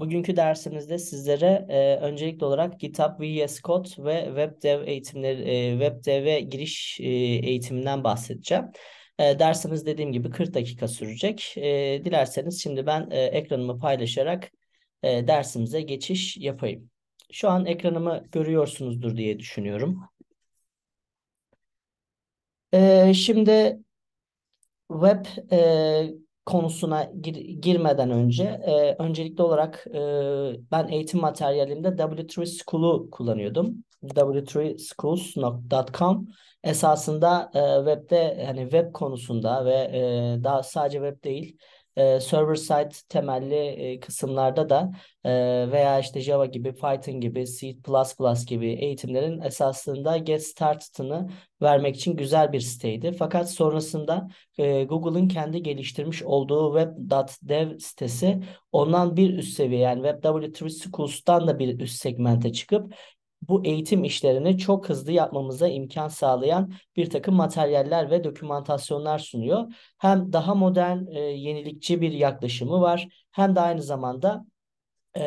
Bugünkü dersimizde sizlere e, öncelikli olarak GitHub VS Code ve Web Dev eğitimleri, e, Web Dev'e giriş e, eğitiminden bahsedeceğim. E, dersimiz dediğim gibi 40 dakika sürecek. E, dilerseniz şimdi ben e, ekranımı paylaşarak e, dersimize geçiş yapayım. Şu an ekranımı görüyorsunuzdur diye düşünüyorum. E, şimdi Web e, konusuna gir, girmeden önce e, öncelikli olarak e, ben eğitim materyalimde W3 School'u kullanıyordum. w3schools.com esasında e, webde hani web konusunda ve e, daha sadece web değil e, server side temelli e, kısımlarda da e, veya işte Java gibi, Python gibi, C++ gibi eğitimlerin esasında Get Started'ını vermek için güzel bir siteydi. Fakat sonrasında e, Google'ın kendi geliştirmiş olduğu web.dev sitesi ondan bir üst seviye yani WebW3 Schools'tan da bir üst segmente çıkıp bu eğitim işlerini çok hızlı yapmamıza imkan sağlayan bir takım materyaller ve dokümantasyonlar sunuyor. Hem daha modern, e, yenilikçi bir yaklaşımı var hem de aynı zamanda e,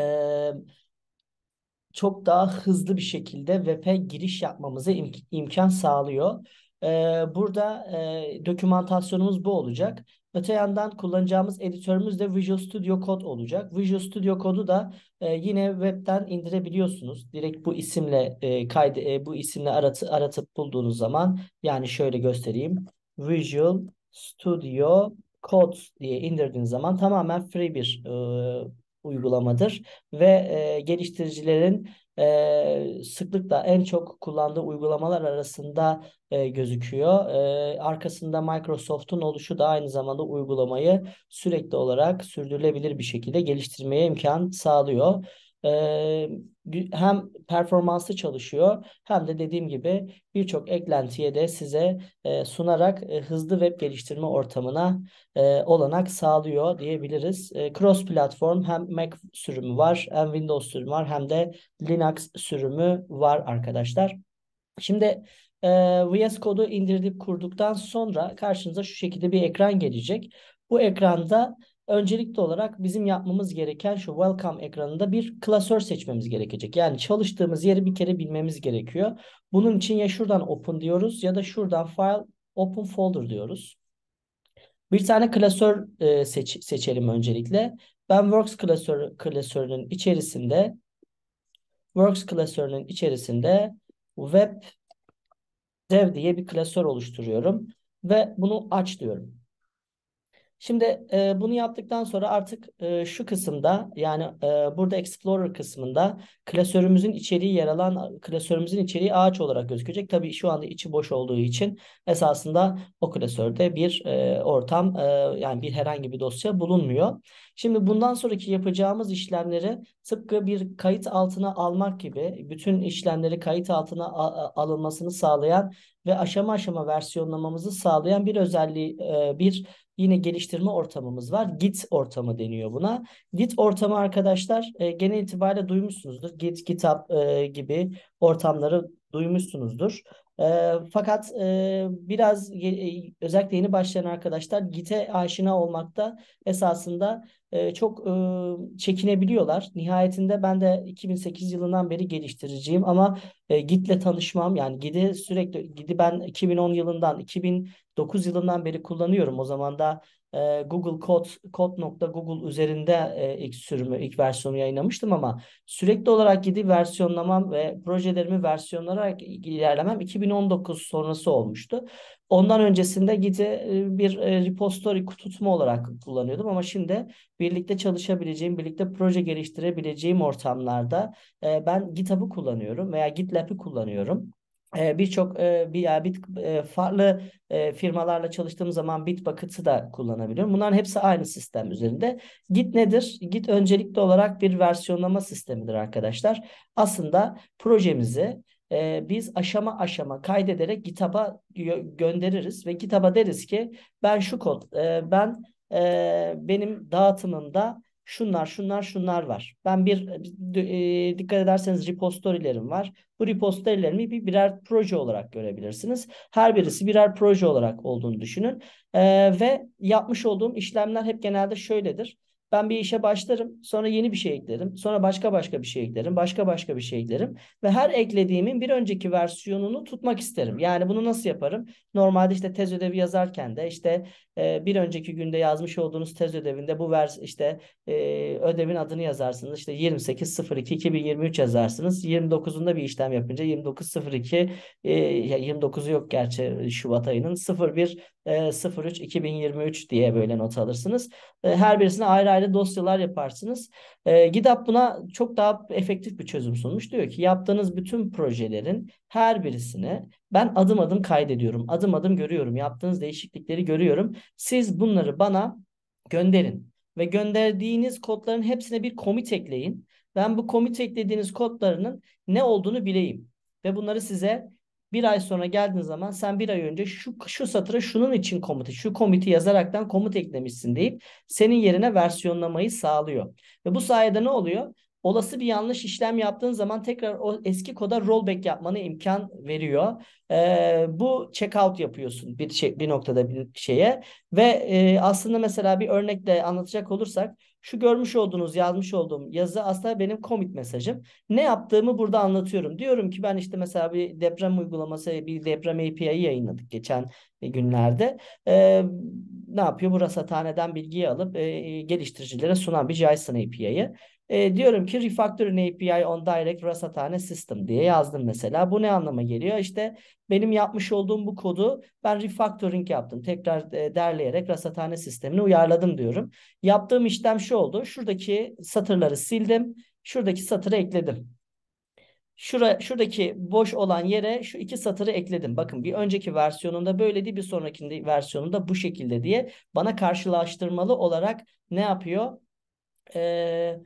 çok daha hızlı bir şekilde web'e giriş yapmamıza im imkan sağlıyor. Ee, burada e, dokümantasyonumuz bu olacak. Öte yandan kullanacağımız editörümüz de Visual Studio Code olacak. Visual Studio Code'u da e, yine webten indirebiliyorsunuz. Direkt bu isimle e, kaydı e, bu isimle aratı, aratıp bulduğunuz zaman yani şöyle göstereyim. Visual Studio Code diye indirdiğiniz zaman tamamen free bir e, uygulamadır ve e, geliştiricilerin e, sıklıkla en çok kullandığı uygulamalar arasında e, gözüküyor. E, arkasında Microsoft'un oluşu da aynı zamanda uygulamayı sürekli olarak sürdürülebilir bir şekilde geliştirmeye imkan sağlıyor. Ee, hem performanslı çalışıyor hem de dediğim gibi birçok eklentiye de size e, sunarak e, hızlı web geliştirme ortamına e, olanak sağlıyor diyebiliriz. cross platform hem Mac sürümü var hem Windows sürümü var hem de Linux sürümü var arkadaşlar. Şimdi VS Code'u indirip kurduktan sonra karşınıza şu şekilde bir ekran gelecek. Bu ekranda öncelikli olarak bizim yapmamız gereken şu welcome ekranında bir klasör seçmemiz gerekecek. Yani çalıştığımız yeri bir kere bilmemiz gerekiyor. Bunun için ya şuradan open diyoruz ya da şuradan file open folder diyoruz. Bir tane klasör e, seç, seçelim öncelikle. Ben works klasör, klasörünün içerisinde works klasörünün içerisinde web dev diye bir klasör oluşturuyorum ve bunu aç diyorum. Şimdi e, bunu yaptıktan sonra artık e, şu kısımda yani e, burada Explorer kısmında klasörümüzün içeriği yer alan klasörümüzün içeriği ağaç olarak gözükecek. Tabii şu anda içi boş olduğu için esasında o klasörde bir e, ortam e, yani bir herhangi bir dosya bulunmuyor. Şimdi bundan sonraki yapacağımız işlemleri tıpkı bir kayıt altına almak gibi bütün işlemleri kayıt altına alınmasını sağlayan ve aşama aşama versiyonlamamızı sağlayan bir özelliği e, bir yine geliştirme ortamımız var. Git ortamı deniyor buna. Git ortamı arkadaşlar e, genel itibariyle duymuşsunuzdur. Git, GitHub e, gibi ortamları duymuşsunuzdur. E, fakat e, biraz e, özellikle yeni başlayan arkadaşlar Git'e aşina olmakta esasında e, çok e, çekinebiliyorlar. Nihayetinde ben de 2008 yılından beri geliştiriciyim ama e, Git'le tanışmam yani Git'i sürekli Git'i ben 2010 yılından 2000 9 yılından beri kullanıyorum. O zaman da e, Google Code, Code.google üzerinde e, ilk sürümü, ilk versiyonu yayınlamıştım ama sürekli olarak gidip versiyonlamam ve projelerimi versiyonlanarak ilerlemem 2019 sonrası olmuştu. Ondan öncesinde gidi e, bir e, repository tutma olarak kullanıyordum ama şimdi birlikte çalışabileceğim, birlikte proje geliştirebileceğim ortamlarda e, ben GitHub'ı kullanıyorum veya GitLab'ı kullanıyorum birçok bir ya bit farklı firmalarla çalıştığım zaman bit bucket'ı da kullanabiliyorum. Bunların hepsi aynı sistem üzerinde. Git nedir? Git öncelikli olarak bir versiyonlama sistemidir arkadaşlar. Aslında projemizi biz aşama aşama kaydederek GitHub'a göndeririz ve GitHub'a deriz ki ben şu kod ben benim dağıtımımda şunlar şunlar şunlar var. Ben bir e, e dikkat ederseniz repository'lerim var. Bu repository'lerimi bir birer proje olarak görebilirsiniz. Her birisi birer proje olarak olduğunu düşünün. E, ve yapmış olduğum işlemler hep genelde şöyledir. Ben bir işe başlarım, sonra yeni bir şey eklerim, sonra başka başka bir şey eklerim, başka başka bir şey eklerim ve her eklediğimin bir önceki versiyonunu tutmak isterim. Yani bunu nasıl yaparım? Normalde işte tez ödevi yazarken de işte e, bir önceki günde yazmış olduğunuz tez ödevinde bu vers işte e, ödevin adını yazarsınız. İşte 28.02.2023 yazarsınız. 29'unda bir işlem yapınca 29.02 e, 29'u yok gerçi Şubat ayının 01.03.2023 e, diye böyle not alırsınız. E, her birisine ayrı ayrı vesaire dosyalar yaparsınız. E, GitHub buna çok daha efektif bir çözüm sunmuş. Diyor ki yaptığınız bütün projelerin her birisini ben adım adım kaydediyorum. Adım adım görüyorum. Yaptığınız değişiklikleri görüyorum. Siz bunları bana gönderin ve gönderdiğiniz kodların hepsine bir commit ekleyin. Ben bu commit eklediğiniz kodlarının ne olduğunu bileyim ve bunları size bir ay sonra geldiğin zaman sen bir ay önce şu, şu satıra şunun için komut, şu komutu yazaraktan komut eklemişsin deyip senin yerine versiyonlamayı sağlıyor. Ve bu sayede ne oluyor? Olası bir yanlış işlem yaptığın zaman tekrar o eski koda rollback yapmanı imkan veriyor. Ee, bu checkout yapıyorsun bir şey bir noktada bir şeye ve e, aslında mesela bir örnekle anlatacak olursak şu görmüş olduğunuz yazmış olduğum yazı aslında benim commit mesajım. Ne yaptığımı burada anlatıyorum. Diyorum ki ben işte mesela bir deprem uygulaması, bir deprem API'yi yayınladık geçen günlerde. Ee, ne yapıyor? Bu rasathaneden bilgiyi alıp e, geliştiricilere sunan bir JSON API'yi. E, diyorum ki refactoring API on direct rasathane system diye yazdım mesela. Bu ne anlama geliyor? İşte benim yapmış olduğum bu kodu ben refactoring yaptım. Tekrar e, derleyerek rasathane sistemini uyarladım diyorum. Yaptığım işlem şu oldu. Şuradaki satırları sildim. Şuradaki satırı ekledim. Şura, şuradaki boş olan yere şu iki satırı ekledim. Bakın bir önceki versiyonunda böyleydi bir sonraki versiyonunda bu şekilde diye bana karşılaştırmalı olarak ne yapıyor? Ee,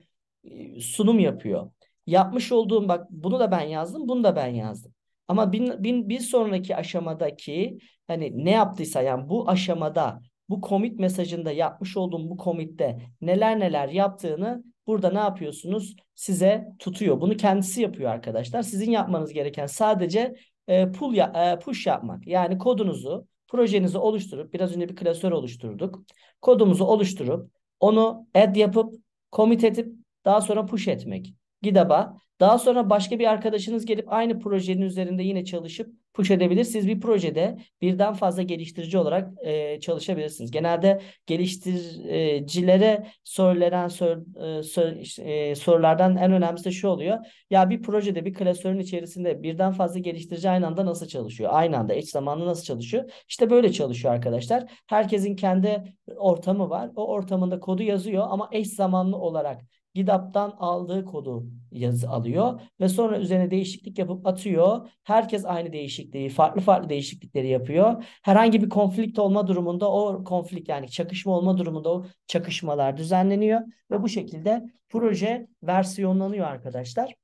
sunum yapıyor. Yapmış olduğum bak bunu da ben yazdım, bunu da ben yazdım. Ama bin, bin, bir sonraki aşamadaki hani ne yaptıysa yani bu aşamada bu commit mesajında yapmış olduğum bu committe neler neler yaptığını burada ne yapıyorsunuz? Size tutuyor. Bunu kendisi yapıyor arkadaşlar. Sizin yapmanız gereken sadece e, pull ya, e, push yapmak. Yani kodunuzu, projenizi oluşturup biraz önce bir klasör oluşturduk. Kodumuzu oluşturup onu add yapıp commit edip daha sonra push etmek. GitHub'a. Daha sonra başka bir arkadaşınız gelip aynı projenin üzerinde yine çalışıp push edebilir. Siz bir projede birden fazla geliştirici olarak e, çalışabilirsiniz. Genelde geliştiricilere sorulan sor, e, sor, e, sorulardan en önemlisi de şu oluyor. Ya bir projede bir klasörün içerisinde birden fazla geliştirici aynı anda nasıl çalışıyor? Aynı anda eş zamanlı nasıl çalışıyor? İşte böyle çalışıyor arkadaşlar. Herkesin kendi ortamı var. O ortamında kodu yazıyor ama eş zamanlı olarak GitHub'dan aldığı kodu yazı alıyor ve sonra üzerine değişiklik yapıp atıyor. Herkes aynı değişikliği, farklı farklı değişiklikleri yapıyor. Herhangi bir konflikt olma durumunda o konflikt yani çakışma olma durumunda o çakışmalar düzenleniyor ve bu şekilde proje versiyonlanıyor arkadaşlar.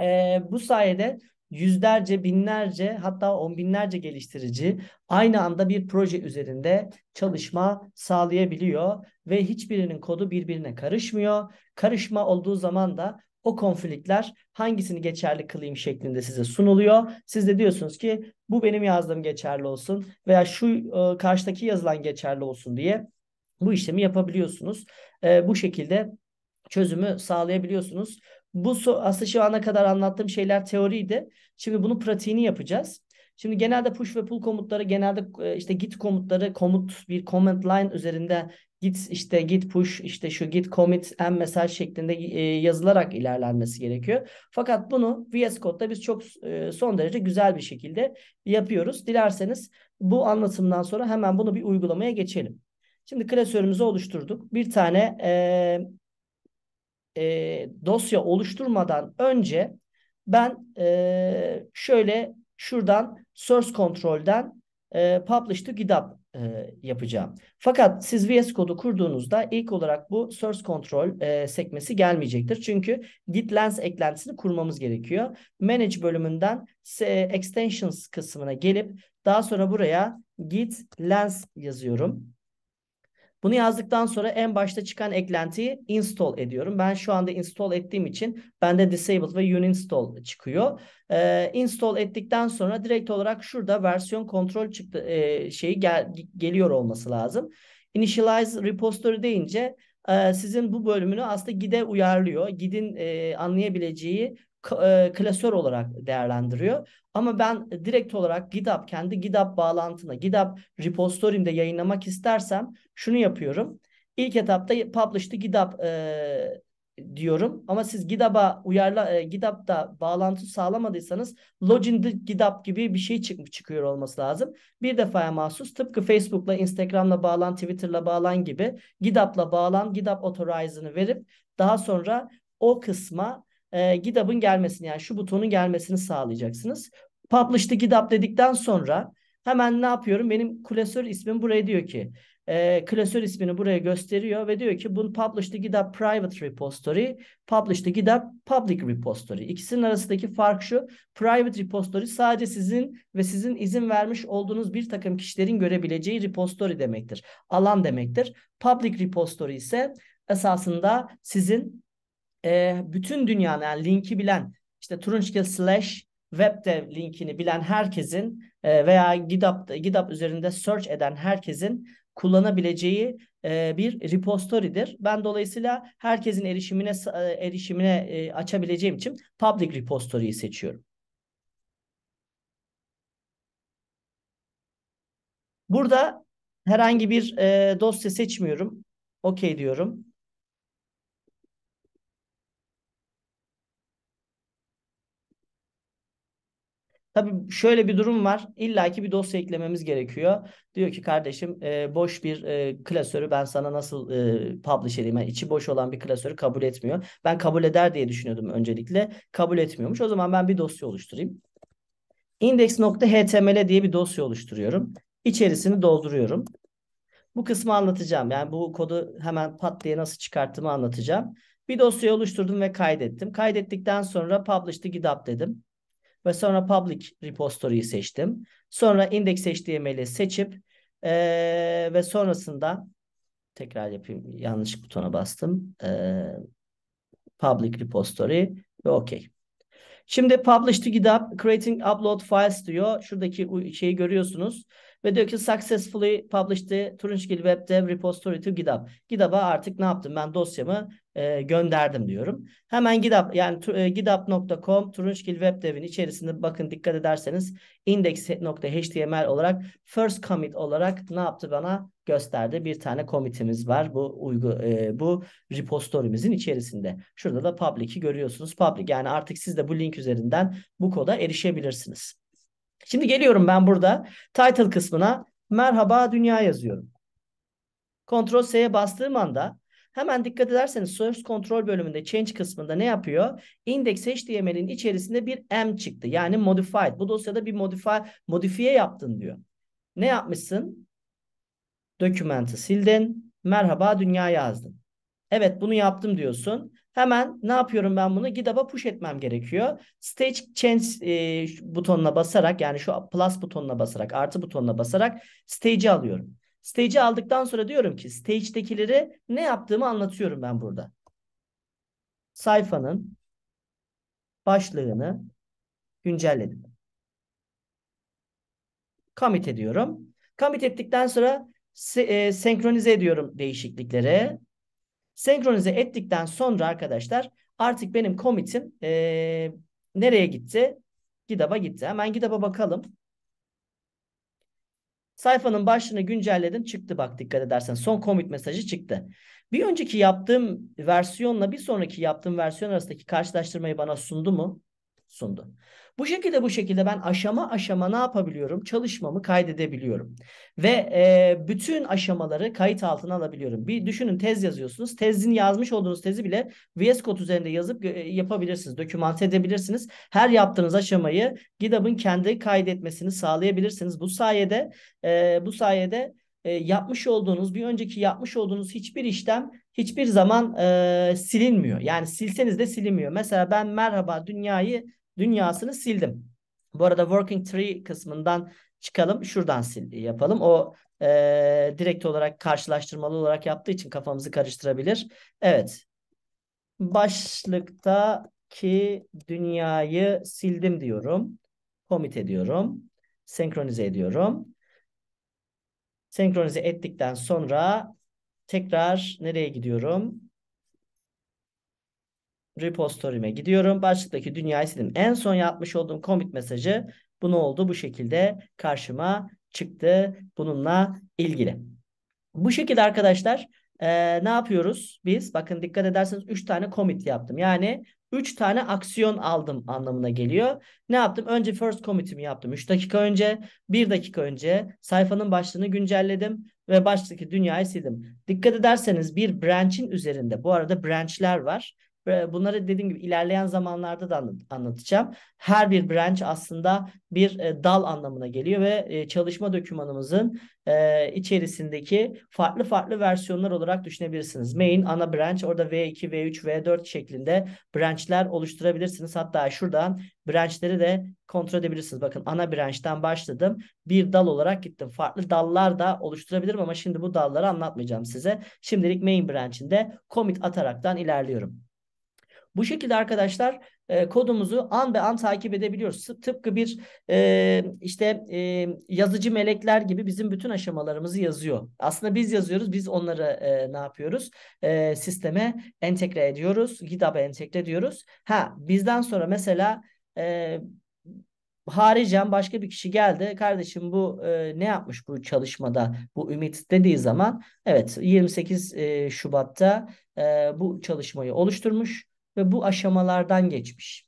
Ee, bu sayede yüzlerce, binlerce hatta on binlerce geliştirici aynı anda bir proje üzerinde çalışma sağlayabiliyor ve hiçbirinin kodu birbirine karışmıyor. Karışma olduğu zaman da o konflikler hangisini geçerli kılayım şeklinde size sunuluyor. Siz de diyorsunuz ki bu benim yazdığım geçerli olsun veya şu e, karşıdaki yazılan geçerli olsun diye bu işlemi yapabiliyorsunuz. E, bu şekilde çözümü sağlayabiliyorsunuz bu aslında şu ana kadar anlattığım şeyler teoriydi. Şimdi bunun pratiğini yapacağız. Şimdi genelde push ve pull komutları genelde e, işte git komutları komut bir command line üzerinde git işte git push işte şu git commit m mesaj şeklinde e, yazılarak ilerlenmesi gerekiyor. Fakat bunu VS Code'da biz çok e, son derece güzel bir şekilde yapıyoruz. Dilerseniz bu anlatımdan sonra hemen bunu bir uygulamaya geçelim. Şimdi klasörümüzü oluşturduk. Bir tane e, dosya oluşturmadan önce ben e, şöyle şuradan source control'den e, publish to GitHub e, yapacağım. Fakat siz VS Code'u kurduğunuzda ilk olarak bu source control e, sekmesi gelmeyecektir. Çünkü git lens eklentisini kurmamız gerekiyor. Manage bölümünden e, extensions kısmına gelip daha sonra buraya git lens yazıyorum. Bunu yazdıktan sonra en başta çıkan eklentiyi install ediyorum. Ben şu anda install ettiğim için bende disabled ve uninstall çıkıyor. E, install ettikten sonra direkt olarak şurada versiyon kontrol çıktı e, şeyi gel, geliyor olması lazım. Initialize repository deyince e, sizin bu bölümünü aslında gide uyarlıyor. Gidin e, anlayabileceği e, klasör olarak değerlendiriyor. Ama ben direkt olarak GitHub kendi GitHub bağlantına GitHub repository'imde yayınlamak istersem şunu yapıyorum. İlk etapta publish GitHub e, diyorum. Ama siz GitHub'a uyarla e, GitHub'da bağlantı sağlamadıysanız login to GitHub gibi bir şey çıkmış çıkıyor olması lazım. Bir defaya mahsus tıpkı Facebook'la, Instagram'la bağlan, Twitter'la bağlan gibi GitHub'la bağlan, GitHub authorize'ını verip daha sonra o kısma e, GitHub'ın gelmesini yani şu butonun gelmesini sağlayacaksınız. Publish GitHub dedikten sonra hemen ne yapıyorum? Benim klasör ismim buraya diyor ki e, klasör ismini buraya gösteriyor ve diyor ki bunu publish GitHub private repository, publish GitHub public repository. İkisinin arasındaki fark şu. Private repository sadece sizin ve sizin izin vermiş olduğunuz bir takım kişilerin görebileceği repository demektir. Alan demektir. Public repository ise esasında sizin e, bütün dünyanın yani linki bilen işte Turunçgil slash web dev linkini bilen herkesin e, veya GitHub, GitHub üzerinde search eden herkesin kullanabileceği bir repository'dir. Ben dolayısıyla herkesin erişimine erişimine açabileceğim için public repository'yi seçiyorum. Burada herhangi bir dosya seçmiyorum. OK diyorum. Tabii şöyle bir durum var. İlla ki bir dosya eklememiz gerekiyor. Diyor ki kardeşim e, boş bir e, klasörü ben sana nasıl e, publish edeyim? Yani içi boş olan bir klasörü kabul etmiyor. Ben kabul eder diye düşünüyordum öncelikle. Kabul etmiyormuş. O zaman ben bir dosya oluşturayım. Index.html diye bir dosya oluşturuyorum. İçerisini dolduruyorum. Bu kısmı anlatacağım. Yani bu kodu hemen pat diye nasıl çıkarttığımı anlatacağım. Bir dosya oluşturdum ve kaydettim. Kaydettikten sonra publish to GitHub dedim ve sonra public repository'yi seçtim. Sonra index.html'i seçip ee, ve sonrasında tekrar yapayım. Yanlış butona bastım. Ee, public repository ve okey. Şimdi publish to GitHub creating upload files diyor. Şuradaki şeyi görüyorsunuz. Ve diyor ki successfully published the Turingil Web Dev Repository to GitHub. GitHub'a artık ne yaptım? Ben dosyamı e, gönderdim diyorum. Hemen GitHub yani e, github.com Turingil Web Dev'in içerisinde bakın dikkat ederseniz index.html olarak first commit olarak ne yaptı bana gösterdi. Bir tane commit'imiz var bu uygu e, bu repository'mizin içerisinde. Şurada da public'i görüyorsunuz. Public yani artık siz de bu link üzerinden bu koda erişebilirsiniz. Şimdi geliyorum ben burada title kısmına merhaba dünya yazıyorum. Ctrl C'ye bastığım anda hemen dikkat ederseniz source control bölümünde change kısmında ne yapıyor? Index HTML'in içerisinde bir M çıktı. Yani modified. Bu dosyada bir modify, modifiye yaptın diyor. Ne yapmışsın? Dokümanı sildin. Merhaba dünya yazdın. Evet bunu yaptım diyorsun. Hemen ne yapıyorum ben bunu? GitHub'a push etmem gerekiyor. Stage change e, butonuna basarak yani şu plus butonuna basarak artı butonuna basarak stage'i alıyorum. Stage'i aldıktan sonra diyorum ki stage'dekileri ne yaptığımı anlatıyorum ben burada. Sayfanın başlığını güncelledim. Commit ediyorum. Commit ettikten sonra e, senkronize ediyorum değişiklikleri. Senkronize ettikten sonra arkadaşlar artık benim commit'im e, nereye gitti? GitHub'a gitti. Hemen GitHub'a bakalım. Sayfanın başlığını güncelledim çıktı bak dikkat edersen. Son commit mesajı çıktı. Bir önceki yaptığım versiyonla bir sonraki yaptığım versiyon arasındaki karşılaştırmayı bana sundu mu? sundu. Bu şekilde bu şekilde ben aşama aşama ne yapabiliyorum? Çalışmamı kaydedebiliyorum. Ve e, bütün aşamaları kayıt altına alabiliyorum. Bir düşünün tez yazıyorsunuz. Tezin yazmış olduğunuz tezi bile VS Code üzerinde yazıp e, yapabilirsiniz. Dokümante edebilirsiniz. Her yaptığınız aşamayı GitHub'ın kendi kaydetmesini sağlayabilirsiniz. Bu sayede e, bu sayede e, yapmış olduğunuz bir önceki yapmış olduğunuz hiçbir işlem hiçbir zaman e, silinmiyor. Yani silseniz de silinmiyor. Mesela ben merhaba dünyayı dünyasını sildim. Bu arada working tree kısmından çıkalım. Şuradan sil yapalım. O e, direkt olarak karşılaştırmalı olarak yaptığı için kafamızı karıştırabilir. Evet. Başlıktaki dünyayı sildim diyorum. Commit ediyorum. Senkronize ediyorum. Senkronize ettikten sonra tekrar nereye gidiyorum? Repository'ime gidiyorum. Başlıktaki dünyayı sildim. En son yapmış olduğum commit mesajı bu ne oldu? Bu şekilde karşıma çıktı bununla ilgili. Bu şekilde arkadaşlar e, ne yapıyoruz biz? Bakın dikkat ederseniz 3 tane commit yaptım. Yani 3 tane aksiyon aldım anlamına geliyor. Ne yaptım? Önce first commit'imi yaptım. 3 dakika önce, 1 dakika önce sayfanın başlığını güncelledim ve baştaki dünyayı sildim. Dikkat ederseniz bir branch'in üzerinde bu arada branch'ler var. Bunları dediğim gibi ilerleyen zamanlarda da anlatacağım. Her bir branch aslında bir e, dal anlamına geliyor ve e, çalışma dokümanımızın e, içerisindeki farklı farklı versiyonlar olarak düşünebilirsiniz. Main, ana branch, orada V2, V3, V4 şeklinde branchler oluşturabilirsiniz. Hatta şuradan branchleri de kontrol edebilirsiniz. Bakın ana branch'ten başladım. Bir dal olarak gittim. Farklı dallar da oluşturabilirim ama şimdi bu dalları anlatmayacağım size. Şimdilik main branch'inde commit ataraktan ilerliyorum. Bu şekilde arkadaşlar e, kodumuzu an be an takip edebiliyoruz. Tıpkı bir e, işte e, yazıcı melekler gibi bizim bütün aşamalarımızı yazıyor. Aslında biz yazıyoruz, biz onları e, ne yapıyoruz? E, sisteme entegre ediyoruz, GitHub'a entegre ediyoruz. Ha bizden sonra mesela e, haricen başka bir kişi geldi. Kardeşim bu e, ne yapmış bu çalışmada bu Ümit dediği zaman evet 28 e, Şubat'ta e, bu çalışmayı oluşturmuş ve bu aşamalardan geçmiş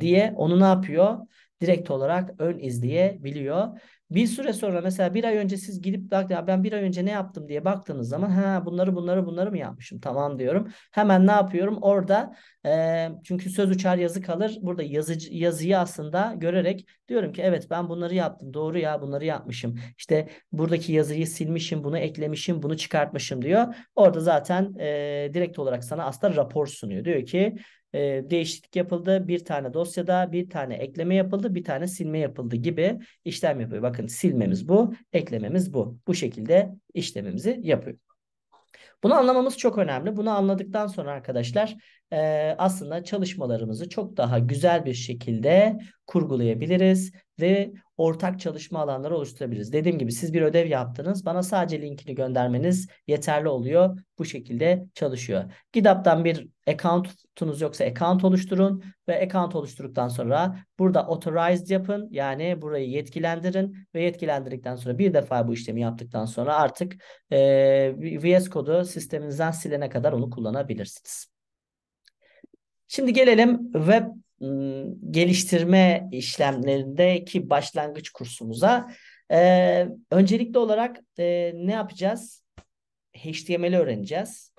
diye onu ne yapıyor? direkt olarak ön izleyebiliyor. Bir süre sonra mesela bir ay önce siz gidip bak ya ben bir ay önce ne yaptım diye baktığınız zaman ha bunları bunları bunları mı yapmışım tamam diyorum. Hemen ne yapıyorum orada e, çünkü söz uçar yazı kalır. Burada yazıcı, yazıyı aslında görerek diyorum ki evet ben bunları yaptım doğru ya bunları yapmışım. İşte buradaki yazıyı silmişim bunu eklemişim bunu çıkartmışım diyor. Orada zaten e, direkt olarak sana aslında rapor sunuyor. Diyor ki e, değişiklik yapıldı. Bir tane dosyada bir tane ekleme yapıldı, bir tane silme yapıldı gibi işlem yapıyor. Bakın silmemiz bu, eklememiz bu. Bu şekilde işlemimizi yapıyor. Bunu anlamamız çok önemli. Bunu anladıktan sonra arkadaşlar e, aslında çalışmalarımızı çok daha güzel bir şekilde kurgulayabiliriz ve ortak çalışma alanları oluşturabiliriz. Dediğim gibi siz bir ödev yaptınız. Bana sadece linkini göndermeniz yeterli oluyor. Bu şekilde çalışıyor. GitHub'dan bir account'unuz yoksa account oluşturun ve account oluşturduktan sonra burada authorized yapın. Yani burayı yetkilendirin ve yetkilendirdikten sonra bir defa bu işlemi yaptıktan sonra artık e, VS kodu sisteminizden silene kadar onu kullanabilirsiniz. Şimdi gelelim web geliştirme işlemlerindeki başlangıç kursumuza. Ee, öncelikli olarak e, ne yapacağız? HTML öğreneceğiz.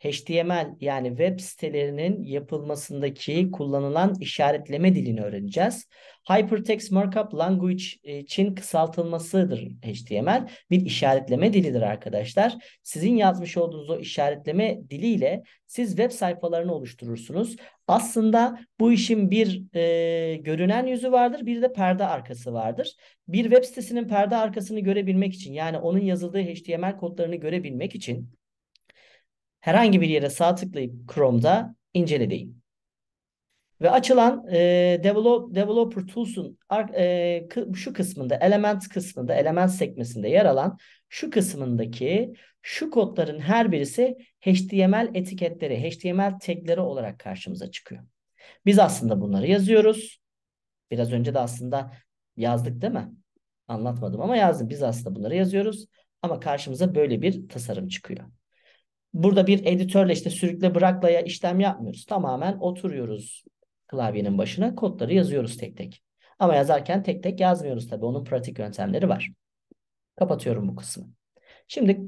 HTML yani web sitelerinin yapılmasındaki kullanılan işaretleme dilini öğreneceğiz. Hypertext Markup Language e, için kısaltılmasıdır HTML. Bir işaretleme dilidir arkadaşlar. Sizin yazmış olduğunuz o işaretleme diliyle siz web sayfalarını oluşturursunuz. Aslında bu işin bir e, görünen yüzü vardır, bir de perde arkası vardır. Bir web sitesinin perde arkasını görebilmek için yani onun yazıldığı HTML kodlarını görebilmek için herhangi bir yere sağ tıklayıp Chrome'da incele deyin. Ve açılan e, Develop, Developer Tools'un e, şu kısmında, Element kısmında, Element sekmesinde yer alan şu kısmındaki şu kodların her birisi HTML etiketleri, HTML tagleri olarak karşımıza çıkıyor. Biz aslında bunları yazıyoruz. Biraz önce de aslında yazdık değil mi? Anlatmadım ama yazdım. Biz aslında bunları yazıyoruz. Ama karşımıza böyle bir tasarım çıkıyor. Burada bir editörle işte sürükle bıraklaya işlem yapmıyoruz. Tamamen oturuyoruz klavyenin başına kodları yazıyoruz tek tek. Ama yazarken tek tek yazmıyoruz tabii. Onun pratik yöntemleri var. Kapatıyorum bu kısmı. Şimdi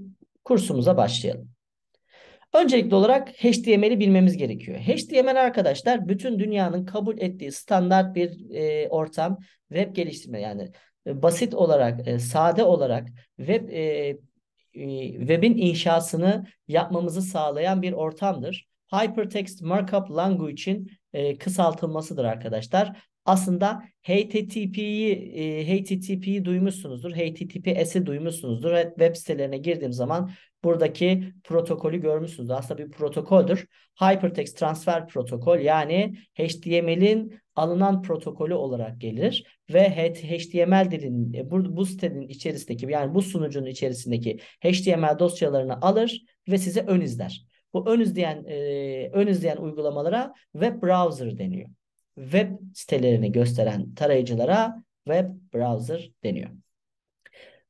kursumuza başlayalım. Öncelikli olarak HTML'i bilmemiz gerekiyor. HTML arkadaşlar bütün dünyanın kabul ettiği standart bir e, ortam web geliştirme yani e, basit olarak e, sade olarak web e, ee, web'in inşasını yapmamızı sağlayan bir ortamdır. Hypertext Markup Language'in e, kısaltılmasıdır arkadaşlar aslında HTTP'yi e, HTTP'yi duymuşsunuzdur. HTTPS'i duymuşsunuzdur. web sitelerine girdiğim zaman buradaki protokolü görmüşsünüz. Aslında bir protokoldür. Hypertext Transfer Protokol yani HTML'in alınan protokolü olarak gelir ve HTML dilinin, e, bu, bu sitenin içerisindeki yani bu sunucunun içerisindeki HTML dosyalarını alır ve size ön izler. Bu ön izleyen e, ön izleyen uygulamalara web browser deniyor web sitelerini gösteren tarayıcılara web browser deniyor.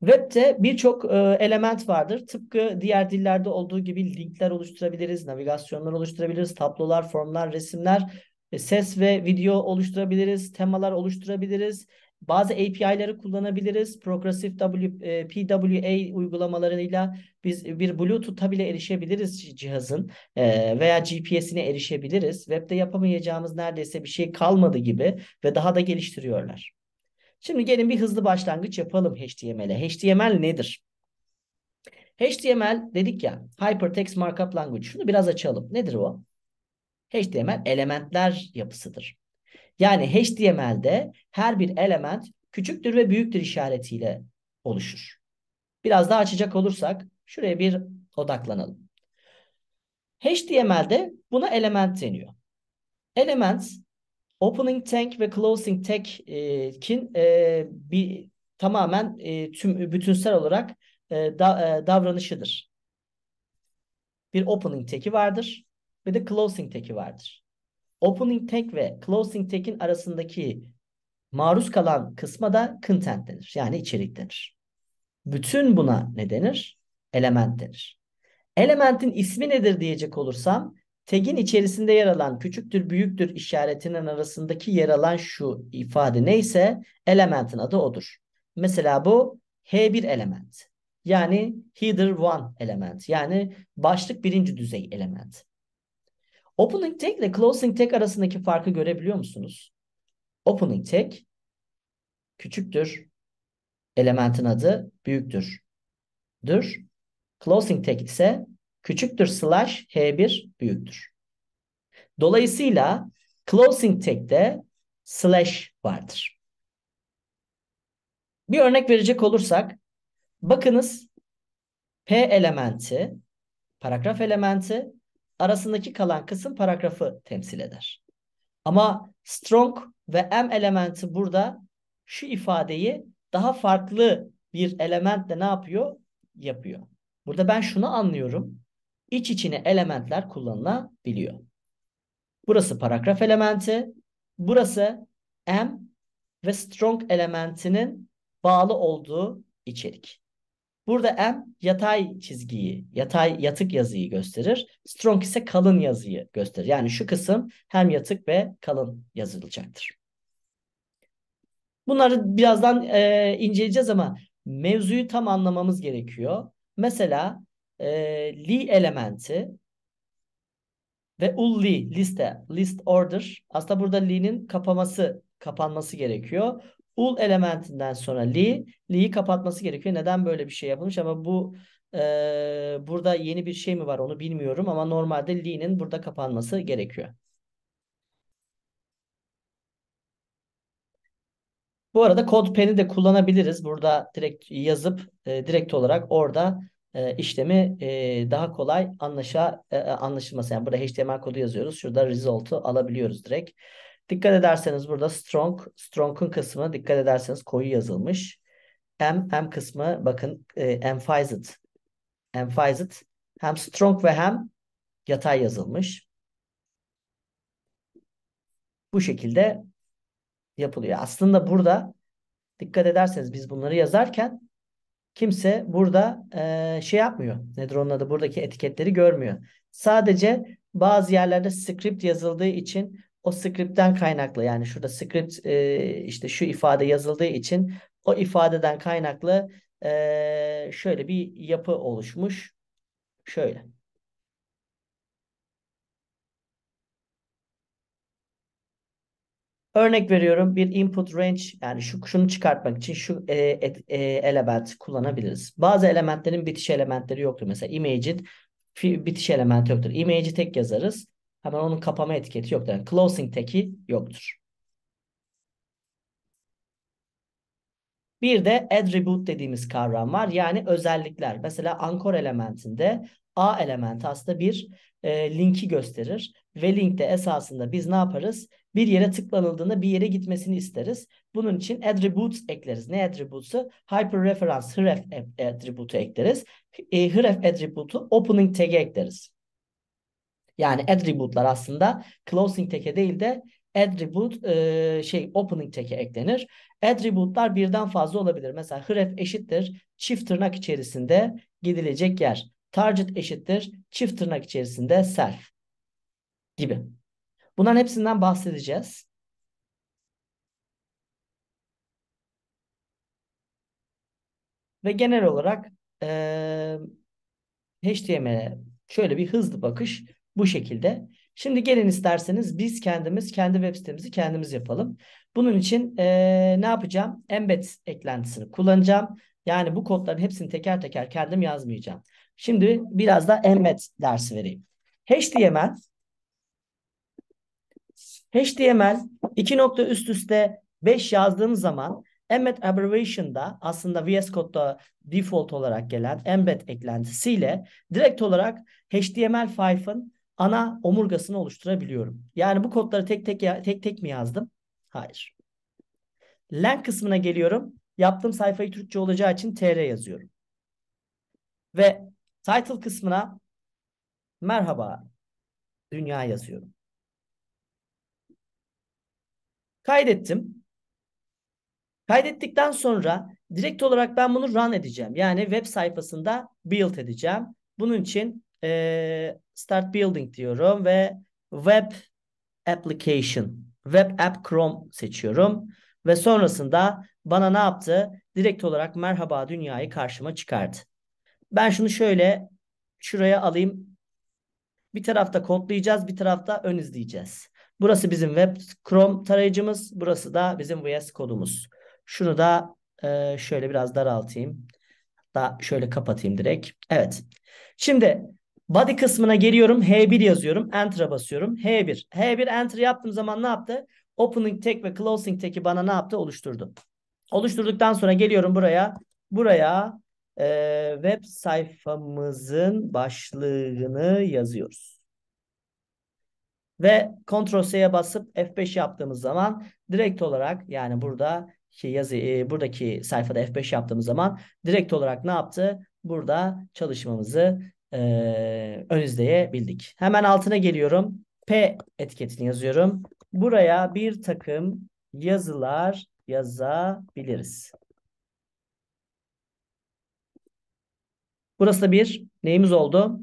Web'de birçok e, element vardır. Tıpkı diğer dillerde olduğu gibi linkler oluşturabiliriz, navigasyonlar oluşturabiliriz, tablolar, formlar, resimler, e, ses ve video oluşturabiliriz, temalar oluşturabiliriz, bazı API'leri kullanabiliriz. Progressive w, e, PWA uygulamalarıyla biz bir Bluetooth'a bile erişebiliriz cihazın e, veya GPS'ine erişebiliriz. Web'de yapamayacağımız neredeyse bir şey kalmadı gibi ve daha da geliştiriyorlar. Şimdi gelin bir hızlı başlangıç yapalım HTML'e. HTML nedir? HTML dedik ya Hypertext Markup Language. Şunu biraz açalım. Nedir o? HTML elementler yapısıdır. Yani HTML'de her bir element küçüktür ve büyüktür işaretiyle oluşur. Biraz daha açacak olursak şuraya bir odaklanalım. HTML'de buna element deniyor. Element opening tag ve closing tag'in e, e bir tamamen e, tüm bütünsel olarak e, da, e, davranışıdır. Bir opening tag'i vardır ve de closing tag'i vardır. Opening tag ve closing tag'in arasındaki maruz kalan kısma da content denir. Yani içerik denir. Bütün buna ne denir? Element denir. Elementin ismi nedir diyecek olursam tag'in içerisinde yer alan küçüktür büyüktür işaretinin arasındaki yer alan şu ifade neyse elementin adı odur. Mesela bu H1 element. Yani header one element. Yani başlık birinci düzey element. Opening tag ile closing tag arasındaki farkı görebiliyor musunuz? Opening tag küçüktür. Elementin adı büyüktür. Dür. Closing tag ise küçüktür slash h1 büyüktür. Dolayısıyla closing tag'de slash vardır. Bir örnek verecek olursak bakınız P elementi, paragraf elementi arasındaki kalan kısım paragrafı temsil eder. Ama strong ve m elementi burada şu ifadeyi daha farklı bir elementle ne yapıyor? Yapıyor. Burada ben şunu anlıyorum. İç içine elementler kullanılabiliyor. Burası paragraf elementi. Burası m ve strong elementinin bağlı olduğu içerik. Burada M yatay çizgiyi, yatay yatık yazıyı gösterir. Strong ise kalın yazıyı gösterir. Yani şu kısım hem yatık ve kalın yazılacaktır. Bunları birazdan e, inceleyeceğiz ama mevzuyu tam anlamamız gerekiyor. Mesela e, li elementi ve ul li liste, list order. Aslında burada li'nin kapaması, kapanması gerekiyor ul elementinden sonra li, li'yi kapatması gerekiyor. Neden böyle bir şey yapılmış ama bu e, burada yeni bir şey mi var onu bilmiyorum ama normalde li'nin burada kapanması gerekiyor. Bu arada kod peni de kullanabiliriz. Burada direkt yazıp e, direkt olarak orada e, işlemi e, daha kolay anlaşa e, anlaşılması. Yani burada HTML kodu yazıyoruz. Şurada result'u alabiliyoruz direkt. Dikkat ederseniz burada strong, strong'un kısmı dikkat ederseniz koyu yazılmış. M, M kısmı bakın e, emphasized. Emphasized. Hem strong ve hem yatay yazılmış. Bu şekilde yapılıyor. Aslında burada dikkat ederseniz biz bunları yazarken kimse burada e, şey yapmıyor. Nedir onun adı? Buradaki etiketleri görmüyor. Sadece bazı yerlerde script yazıldığı için o script'ten kaynaklı yani şurada script e, işte şu ifade yazıldığı için o ifadeden kaynaklı e, şöyle bir yapı oluşmuş. Şöyle. Örnek veriyorum bir input range yani şu şunu çıkartmak için şu e, e, element kullanabiliriz. Bazı elementlerin bitiş elementleri yoktur. Mesela image'in bitiş elementi yoktur. Image'i tek yazarız. Hemen onun kapama etiketi yoktur. Yani closing teki yoktur. Bir de attribute dediğimiz kavram var. Yani özellikler. Mesela anchor elementinde A elementi aslında bir e, linki gösterir. Ve linkte esasında biz ne yaparız? Bir yere tıklanıldığında bir yere gitmesini isteriz. Bunun için attributes ekleriz. Ne attributes'u? Hyperreference href attribute'u ekleriz. E, href attribute'u opening tag'e ekleriz. Yani attribute'lar aslında closing tag'e değil de attribute e, şey opening tag'e eklenir. Attribute'lar birden fazla olabilir. Mesela href eşittir çift tırnak içerisinde gidilecek yer. Target eşittir çift tırnak içerisinde self gibi. Bunların hepsinden bahsedeceğiz. Ve genel olarak e, HTML'e şöyle bir hızlı bakış bu şekilde. Şimdi gelin isterseniz biz kendimiz kendi web sitemizi kendimiz yapalım. Bunun için e, ne yapacağım? Embed eklentisini kullanacağım. Yani bu kodların hepsini teker teker kendim yazmayacağım. Şimdi biraz da embed dersi vereyim. HTML HTML 2. nokta üst üste 5 yazdığım zaman embed abbreviation'da aslında VS Code'da default olarak gelen embed eklentisiyle direkt olarak HTML5'ın ana omurgasını oluşturabiliyorum. Yani bu kodları tek tek tek tek mi yazdım? Hayır. Len kısmına geliyorum. Yaptığım sayfayı Türkçe olacağı için TR yazıyorum. Ve title kısmına merhaba dünya yazıyorum. Kaydettim. Kaydettikten sonra direkt olarak ben bunu run edeceğim. Yani web sayfasında build edeceğim. Bunun için ee, Start Building diyorum ve Web Application, Web App Chrome seçiyorum. Ve sonrasında bana ne yaptı? Direkt olarak merhaba dünyayı karşıma çıkardı. Ben şunu şöyle şuraya alayım. Bir tarafta kodlayacağız, bir tarafta ön izleyeceğiz. Burası bizim web Chrome tarayıcımız. Burası da bizim VS kodumuz. Şunu da e, şöyle biraz daraltayım. da şöyle kapatayım direkt. Evet. Şimdi Body kısmına geliyorum. H1 yazıyorum. Enter'a basıyorum. H1. H1 Enter yaptığım zaman ne yaptı? Opening tek ve closing teki bana ne yaptı? Oluşturdu. Oluşturduktan sonra geliyorum buraya. Buraya e, web sayfamızın başlığını yazıyoruz. Ve Ctrl C'ye basıp F5 yaptığımız zaman direkt olarak yani burada ki yazı e, buradaki sayfada F5 yaptığımız zaman direkt olarak ne yaptı? Burada çalışmamızı e, ön izleyebildik. Hemen altına geliyorum. P etiketini yazıyorum. Buraya bir takım yazılar yazabiliriz. Burası da bir neyimiz oldu?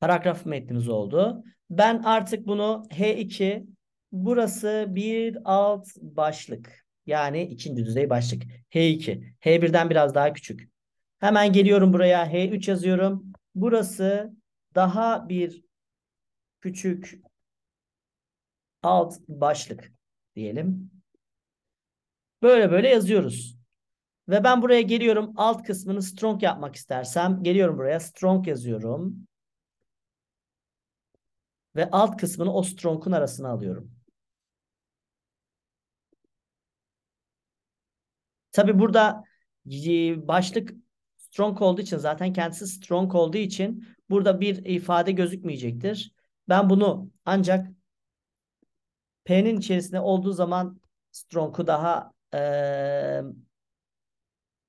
Paragraf metnimiz oldu. Ben artık bunu H2 burası bir alt başlık. Yani ikinci düzey başlık. H2. H1'den biraz daha küçük. Hemen geliyorum buraya. H3 yazıyorum. Burası daha bir küçük alt başlık diyelim. Böyle böyle yazıyoruz. Ve ben buraya geliyorum alt kısmını strong yapmak istersem geliyorum buraya strong yazıyorum. Ve alt kısmını o strong'un arasına alıyorum. Tabi burada başlık Strong olduğu için zaten kendisi strong olduğu için burada bir ifade gözükmeyecektir. Ben bunu ancak P'nin içerisinde olduğu zaman strong'u daha e,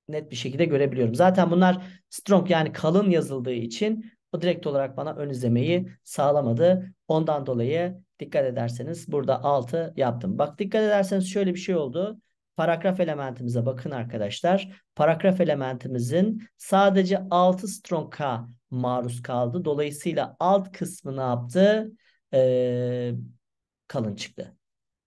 net bir şekilde görebiliyorum. Zaten bunlar strong yani kalın yazıldığı için o direkt olarak bana ön izlemeyi sağlamadı. Ondan dolayı dikkat ederseniz burada 6 yaptım. Bak dikkat ederseniz şöyle bir şey oldu paragraf elementimize bakın arkadaşlar. Paragraf elementimizin sadece 6 stronga maruz kaldı. Dolayısıyla alt kısmı ne yaptı? Ee, kalın çıktı.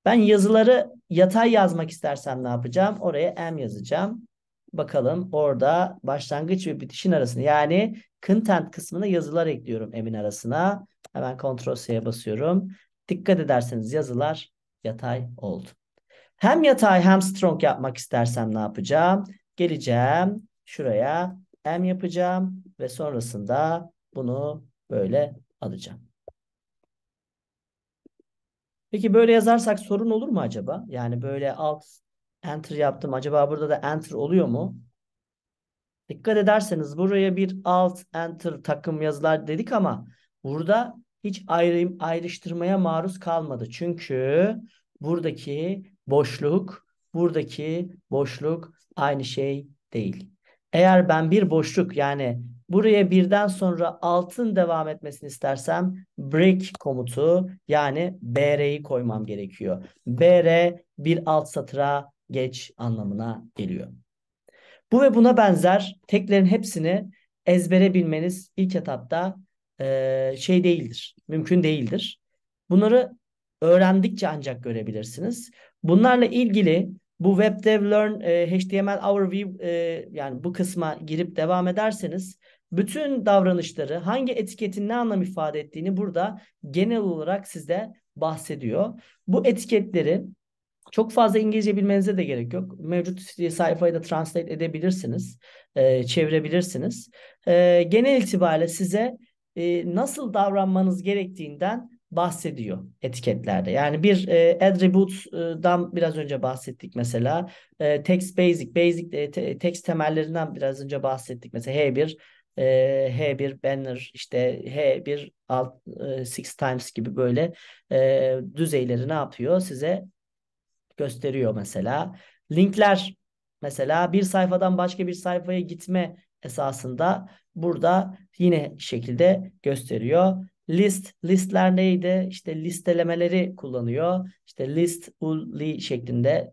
Ben yazıları yatay yazmak istersem ne yapacağım? Oraya M yazacağım. Bakalım orada başlangıç ve bitişin arasında yani content kısmına yazılar ekliyorum M'in arasına. Hemen Ctrl C'ye basıyorum. Dikkat ederseniz yazılar yatay oldu. Hem yatay hem strong yapmak istersem ne yapacağım? Geleceğim şuraya M yapacağım ve sonrasında bunu böyle alacağım. Peki böyle yazarsak sorun olur mu acaba? Yani böyle alt enter yaptım. Acaba burada da enter oluyor mu? Dikkat ederseniz buraya bir alt enter takım yazılar dedik ama burada hiç ayrım, ayrıştırmaya maruz kalmadı. Çünkü buradaki boşluk, buradaki boşluk aynı şey değil. Eğer ben bir boşluk yani buraya birden sonra altın devam etmesini istersem break komutu yani br'yi koymam gerekiyor. br bir alt satıra geç anlamına geliyor. Bu ve buna benzer teklerin hepsini ezbere bilmeniz ilk etapta e, şey değildir, mümkün değildir. Bunları öğrendikçe ancak görebilirsiniz. Bunlarla ilgili bu Web Dev Learn e, HTML Overview e, yani bu kısma girip devam ederseniz bütün davranışları hangi etiketin ne anlam ifade ettiğini burada genel olarak sizde bahsediyor. Bu etiketleri çok fazla İngilizce bilmenize de gerek yok. Mevcut sayfayı da translate edebilirsiniz, e, çevirebilirsiniz. E, genel itibariyle size e, nasıl davranmanız gerektiğinden bahsediyor etiketlerde. Yani bir e, attributes'dan biraz önce bahsettik mesela. E, text basic, basic e, te, text temellerinden biraz önce bahsettik. Mesela H1 e, H1 banner işte H1 alt, e, six times gibi böyle e, düzeyleri ne yapıyor size gösteriyor mesela. Linkler mesela bir sayfadan başka bir sayfaya gitme esasında burada yine şekilde gösteriyor. List, listler neydi? İşte listelemeleri kullanıyor. İşte list, uli şeklinde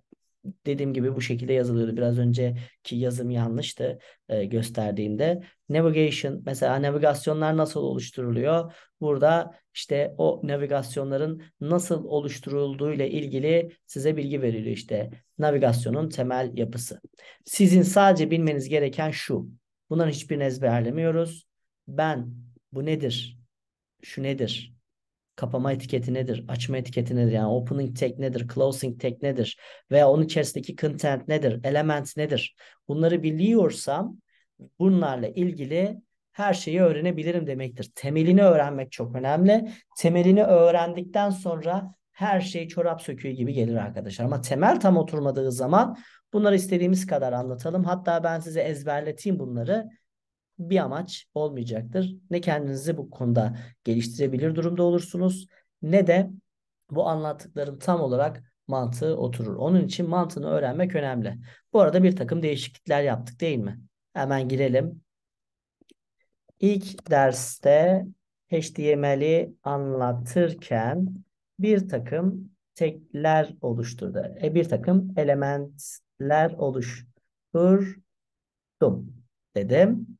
dediğim gibi bu şekilde yazılıyordu. Biraz önceki yazım yanlıştı e, gösterdiğimde. Navigation mesela navigasyonlar nasıl oluşturuluyor? Burada işte o navigasyonların nasıl oluşturulduğu ile ilgili size bilgi veriliyor işte. Navigasyonun temel yapısı. Sizin sadece bilmeniz gereken şu. Bunların hiçbirini ezberlemiyoruz. Ben bu nedir? şu nedir? Kapama etiketi nedir? Açma etiketi nedir? Yani opening tag nedir? Closing tag nedir? Veya onun içerisindeki content nedir? Element nedir? Bunları biliyorsam bunlarla ilgili her şeyi öğrenebilirim demektir. Temelini öğrenmek çok önemli. Temelini öğrendikten sonra her şey çorap söküğü gibi gelir arkadaşlar. Ama temel tam oturmadığı zaman bunları istediğimiz kadar anlatalım. Hatta ben size ezberleteyim bunları bir amaç olmayacaktır. Ne kendinizi bu konuda geliştirebilir durumda olursunuz ne de bu anlattıklarım tam olarak mantığı oturur. Onun için mantığını öğrenmek önemli. Bu arada bir takım değişiklikler yaptık değil mi? Hemen girelim. İlk derste HTML'i anlatırken bir takım tekler oluşturdu. E, bir takım elementler oluşturdum dedim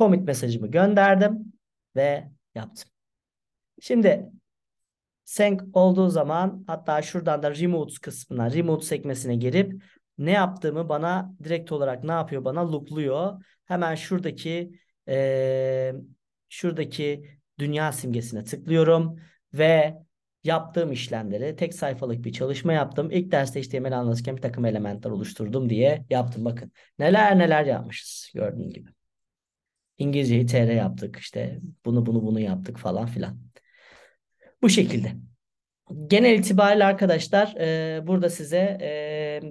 commit mesajımı gönderdim ve yaptım. Şimdi sync olduğu zaman hatta şuradan da remote kısmına remote sekmesine girip ne yaptığımı bana direkt olarak ne yapıyor bana loopluyor. Hemen şuradaki e, şuradaki dünya simgesine tıklıyorum ve yaptığım işlemleri tek sayfalık bir çalışma yaptım. İlk derste HTML anlatırken bir takım elementler oluşturdum diye yaptım. Bakın neler neler yapmışız gördüğün gibi. İngilizceyi TR yaptık işte bunu bunu bunu yaptık falan filan. Bu şekilde. Genel itibariyle arkadaşlar e, burada size e,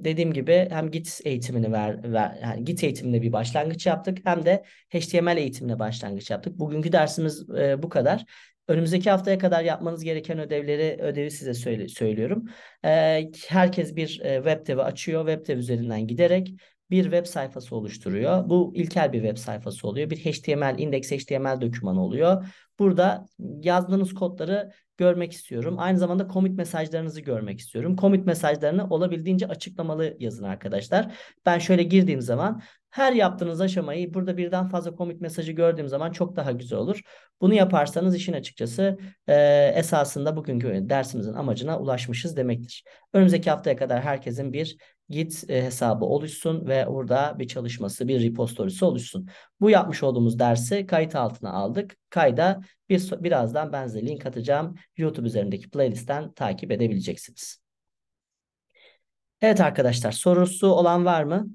dediğim gibi hem Git eğitimini ver, ver yani Git eğitimine bir başlangıç yaptık hem de HTML eğitimine başlangıç yaptık. Bugünkü dersimiz e, bu kadar. Önümüzdeki haftaya kadar yapmanız gereken ödevleri ödevi size söyle, söylüyorum. E, herkes bir e, web devi açıyor. Web dev üzerinden giderek bir web sayfası oluşturuyor. Bu ilkel bir web sayfası oluyor. Bir HTML, index HTML dokümanı oluyor. Burada yazdığınız kodları görmek istiyorum. Aynı zamanda commit mesajlarınızı görmek istiyorum. Commit mesajlarını olabildiğince açıklamalı yazın arkadaşlar. Ben şöyle girdiğim zaman her yaptığınız aşamayı burada birden fazla commit mesajı gördüğüm zaman çok daha güzel olur. Bunu yaparsanız işin açıkçası e, esasında bugünkü dersimizin amacına ulaşmışız demektir. Önümüzdeki haftaya kadar herkesin bir git e, hesabı oluşsun ve orada bir çalışması, bir repostorisi oluşsun. Bu yapmış olduğumuz dersi kayıt altına aldık. Kayda bir, birazdan ben size link atacağım. YouTube üzerindeki playlistten takip edebileceksiniz. Evet arkadaşlar sorusu olan var mı?